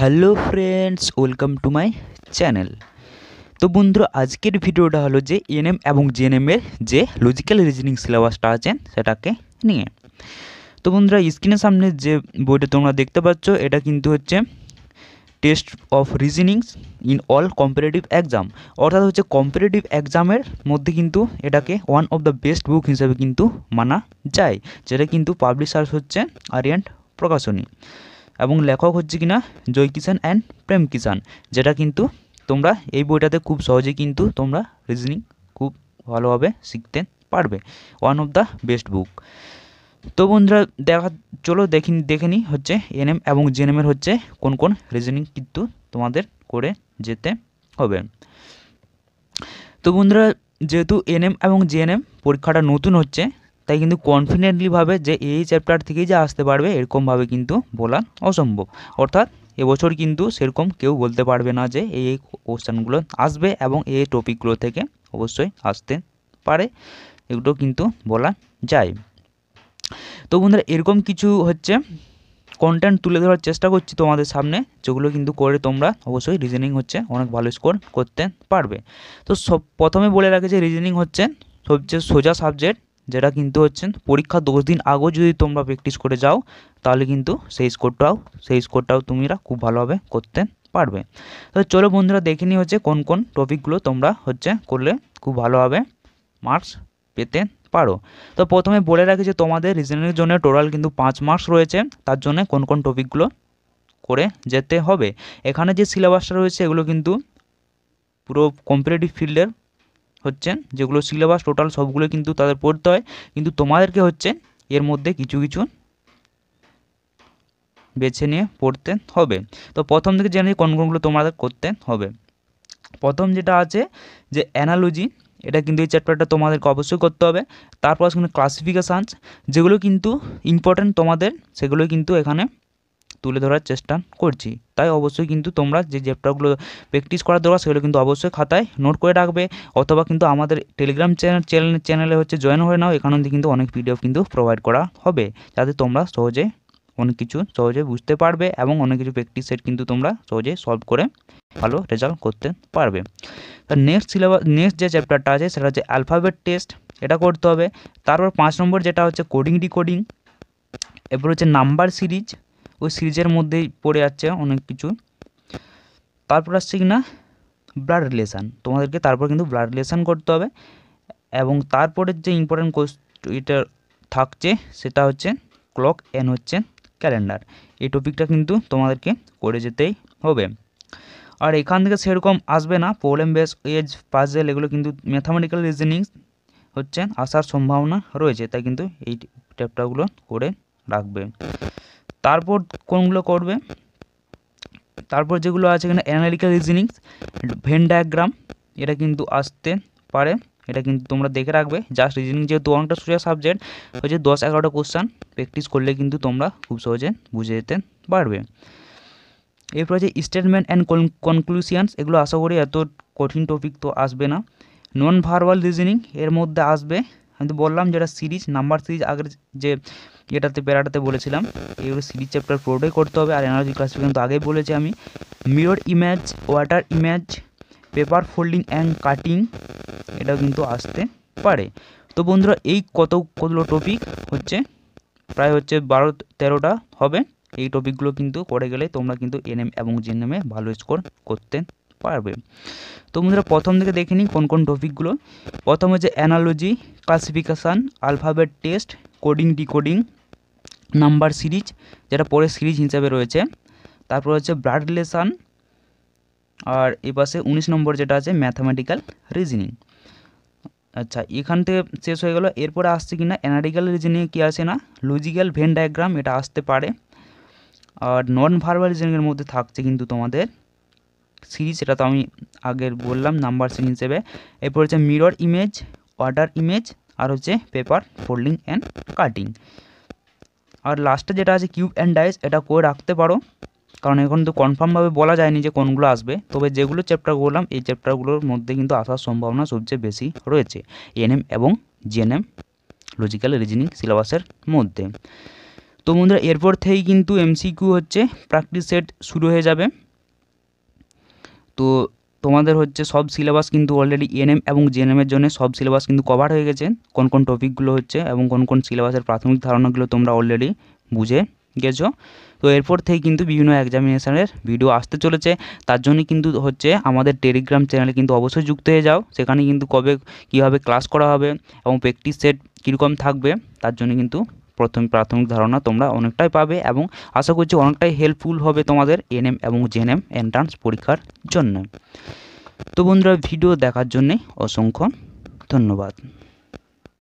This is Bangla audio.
hello friends welcome to my channel তো বন্ধুরা আজকের ভিডিওটা হলো যে এনএম এবং জেএনএমের যে লজিক্যাল রিজনিং সিলেবাসটা আছে সেটাকে নিয়ে তো বন্ধুরা স্ক্রিনের সামনে যে বইটা তোমরা দেখতে পাচ্ছ এটা কিন্তু হচ্ছে test of reasonings in all comparative exam অর্থাৎ হচ্ছে কম্পারেটিভ এক্সামের মধ্যে কিন্তু এটাকে one of the best book হিসাবে কিন্তু মানা যায় যেটা কিন্তু পাবলিশার্স হচ্ছে আরিয়ান্ট প্রকাশনী এবং লেখক হচ্ছে কিনা জয় কিষান অ্যান্ড প্রেম কিষান যেটা কিন্তু তোমরা এই বইটাতে খুব সহজে কিন্তু তোমরা রিজনিং খুব ভালোভাবে শিখতে পারবে one of the best book তো বন্ধুরা দেখা চলো দেখি দেখে নিই হচ্ছে এনএম এবং জেনএমের হচ্ছে কোন কোন রিজনিং কিন্তু তোমাদের করে যেতে হবে তো বন্ধুরা যেহেতু এনএম এবং জেএনএম পরীক্ষাটা নতুন হচ্ছে তাই কিন্তু কনফিডেন্টলি ভাবে যে এই চ্যাপ্টার থেকেই যে আসতে পারবে এরকমভাবে কিন্তু বলা অসম্ভব অর্থাৎ এবছর কিন্তু সেরকম কেউ বলতে পারবে না যে এই এই কোশ্চেনগুলো আসবে এবং এই টপিকগুলো থেকে অবশ্যই আসতে পারে এগুলো কিন্তু বলা যায় তো বন্ধুরা এরকম কিছু হচ্ছে কন্টেন্ট তুলে ধরার চেষ্টা করছি তোমাদের সামনে যেগুলো কিন্তু করে তোমরা অবশ্যই রিজনিং হচ্ছে অনেক ভালো স্কোর করতে পারবে তো সব প্রথমে বলে রাখে যে রিজনিং হচ্ছে সবচেয়ে সোজা সাবজেক্ট যেটা কিন্তু হচ্ছেন পরীক্ষা দশ দিন আগেও যদি তোমরা প্র্যাকটিস করে যাও তাহলে কিন্তু সেই স্কোরটাও সেই স্কোরটাও তুমিরা খুব ভালোভাবে করতে পারবে তো চলো বন্ধুরা দেখে নিই হচ্ছে কোন কোন টপিকগুলো তোমরা হচ্ছে করলে খুব ভালোভাবে মার্কস পেতে পারো তো প্রথমে বলে রাখি যে তোমাদের রিজনের জন্য টোটাল কিন্তু পাঁচ মার্কস রয়েছে তার জন্য কোন কোন টপিকগুলো করে যেতে হবে এখানে যে সিলেবাসটা রয়েছে এগুলো কিন্তু পুরো কম্পিটিটিভ ফিল্ডের হচ্ছেন যেগুলো সিলেবাস টোটাল সবগুলো কিন্তু তাদের পড়তে হয় কিন্তু তোমাদেরকে হচ্ছে এর মধ্যে কিছু কিছু বেছে নিয়ে পড়তে হবে তো প্রথম থেকে জেনে কোন কোনগুলো তোমাদের করতে হবে প্রথম যেটা আছে যে অ্যানালজি এটা কিন্তু এই চ্যাপ্টারটা তোমাদেরকে অবশ্যই করতে হবে তারপর আসলে ক্লাসিফিকেশানস যেগুলো কিন্তু ইম্পর্ট্যান্ট তোমাদের সেগুলো কিন্তু এখানে তুলে ধরার চেষ্টা করছি তাই অবশ্যই কিন্তু তোমরা যে চ্যাপ্টারগুলো প্র্যাকটিস করার দরকার সেগুলো কিন্তু অবশ্যই খাতায় নোট করে রাখবে অথবা কিন্তু আমাদের টেলিগ্রাম চ্যানেল চ্যানেলে হচ্ছে জয়েন হয়ে নাও এখান থেকে কিন্তু অনেক পিডিএফ কিন্তু প্রোভাইড করা হবে যাতে তোমরা সহজে অনেক কিছু সহজে বুঝতে পারবে এবং অনেক কিছু প্র্যাকটিস সেট কিন্তু তোমরা সহজে সলভ করে ভালো রেজাল্ট করতে পারবে তার নেক্সট সিলেবাস নেক্সট যে চ্যাপ্টারটা আছে সেটা হচ্ছে অ্যালফাবেট টেস্ট এটা করতে হবে তারপর পাঁচ নম্বর যেটা হচ্ছে কোডিং ডিকোডিং এরপর হচ্ছে নাম্বার সিরিজ ওই সিরিজের মধ্যেই পড়ে যাচ্ছে অনেক কিছু তারপর আসছে কি না ব্লাড রিলেশান তোমাদেরকে তারপর কিন্তু ব্লাড রিলেশান করতে হবে এবং তারপরের যে ইম্পর্টেন্ট কোয়েশ্চ এটা থাকছে সেটা হচ্ছে ক্লক এন হচ্ছে ক্যালেন্ডার এই টপিকটা কিন্তু তোমাদেরকে করে যেতেই হবে আর এখান থেকে সেরকম আসবে না প্রবলেম বেস এজ পাজেল এগুলো কিন্তু ম্যাথামেটিক্যাল রিজনিং হচ্ছে আসার সম্ভাবনা রয়েছে তাই কিন্তু এই চ্যাপ্টারগুলো করে রাখবে তারপর কোনগুলো করবে তারপর যেগুলো আছে এখানে অ্যানালিক্যাল রিজনিংস ভেন ডায়াগ্রাম এটা কিন্তু আসতে পারে এটা কিন্তু তোমরা দেখে রাখবে জাস্ট রিজনিং যেহেতু অনেকটা সোজা সাবজেক্ট হচ্ছে দশ এগারোটা কোশ্চান প্র্যাকটিস করলে কিন্তু তোমরা খুব সহজে বুঝে যেতে পারবে এরপর আছে স্টেটমেন্ট অ্যান্ড কনক্লুশিয়ানস এগুলো আশা করি এত কঠিন টপিক তো আসবে না নন ভার্বাল রিজনিং এর মধ্যে আসবে আমি তো বললাম যেটা সিরিজ নাম্বার সিরিজ আগের যে এটাতে প্যারাটাতে বলেছিলাম এগুলো সিরিজ চ্যাপ্টার পুরোটাই করতে হবে আর এনার্জি ক্লাসিফিকেশন তো আগেই বলেছি আমি mirror image water image paper folding and cutting এটাও কিন্তু আসতে পারে তো বন্ধুরা এই কত কতগুলো টপিক হচ্ছে প্রায় হচ্ছে বারো তেরোটা হবে এই টপিকগুলো কিন্তু করে গেলে তোমরা কিন্তু এনএম এবং জিএনএমে ভালো স্কোর করতে পারবে তো বন্ধুরা প্রথম থেকে দেখে নিই কোন কোন টপিকগুলো প্রথম হচ্ছে analogy classification alphabet test coding decoding number series যেটা পরে সিরিজ হিসাবে রয়েছে তারপর হচ্ছে ব্লাড রিলেশান আর এ পাশে উনিশ নম্বর যেটা আছে ম্যাথামেটিক্যাল রিজনিং আচ্ছা এখান থেকে শেষ হয়ে গেল এরপরে আসছে কি না অ্যানালিক্যাল রিজনিংয়ে কী আসে না লজিক্যাল ভেন ডায়াগ্রাম এটা আসতে পারে আর নন ভার্বাল রিজনিংয়ের মধ্যে থাকছে কিন্তু তোমাদের সিরিজ এটা তো আমি আগের বললাম নাম্বার সিরিজ হিসেবে এরপর হচ্ছে মিরর ইমেজ ওয়াটার ইমেজ আর হচ্ছে পেপার ফোল্ডিং অ্যান্ড কাটিং আর লাস্টে যেটা আছে কিউব অ্যান্ড ডাইস এটা করে রাখতে পারো কারণ এখন তো কনফার্মভাবে বলা যায়নি যে কোনগুলো আসবে তবে যেগুলো চ্যাপ্টার বললাম এই চ্যাপ্টারগুলোর মধ্যে কিন্তু আসার সম্ভাবনা সবচেয়ে বেশি রয়েছে এনএম এবং জিএনএম লজিক্যাল রিজনিং সিলেবাসের মধ্যে তো বন্ধুরা এরপর থেকেই কিন্তু এমসিকিউ হচ্ছে প্র্যাকটিস সেট শুরু হয়ে যাবে তো তোমাদের হচ্ছে সব সিলেবাস কিন্তু অলরেডি এনএম e এবং জেএনএমের জন্য সব সিলেবাস কিন্তু কভার হয়ে গেছে কোন কোন টপিকগুলো হচ্ছে এবং কোন কোন সিলেবাসের প্রাথমিক ধারণাগুলো তোমরা অলরেডি বুঝে গেছো তো এরপর থেকে কিন্তু বিভিন্ন এক্সামিনেশানের ভিডিও আসতে চলেছে তার জন্য কিন্তু হচ্ছে আমাদের টেলিগ্রাম চ্যানেলে কিন্তু অবশ্যই যুক্ত হয়ে যাও সেখানে কিন্তু কবে কীভাবে ক্লাস করা হবে এবং প্র্যাকটিস সেট কীরকম থাকবে তার জন্য কিন্তু প্রথম প্রাথমিক ধারণা তোমরা অনেকটাই পাবে এবং আশা করছি অনেকটাই হেল্পফুল হবে তোমাদের এনএম এবং জেএনএম এন্ট্রান্স পরীক্ষার জন্য তো বন্ধুরা ভিডিও দেখার জন্যে অসংখ্য ধন্যবাদ